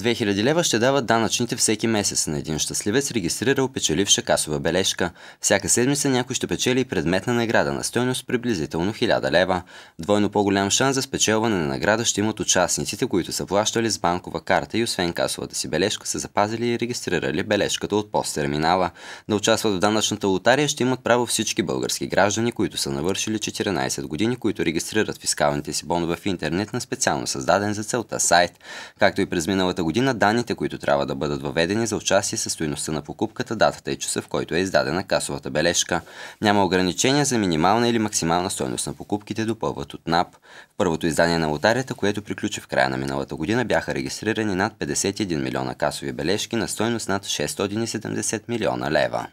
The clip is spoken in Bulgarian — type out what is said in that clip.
2000 лева ще дават данъчните всеки месец на един щастливец, регистрирал печеливша касова бележка. Всяка седмица някой ще печели и предметна награда на стоеност приблизително 1000 лева. Двойно по-голям шанс за спечелване на награда ще имат участниците, които са плащали с банкова карта и освен касовата си бележка са запазили и регистрирали бележката от посттерминала. Да участват в данъчната лотария ще имат право всички български граждани, които са навършили 14 години, които регистрират фискалните си бонове в интернет на специално създаден за целта сайт. Както и през миналата година данните, които трябва да бъдат въведени за участие със стоиността на покупката, датата и часа, в който е издадена касовата бележка. Няма ограничения за минимална или максимална стоеност на покупките, допълват от НАП. В първото издание на лотарията, което приключи в края на миналата година, бяха регистрирани над 51 милиона касови бележки на стоеност над 670 милиона лева.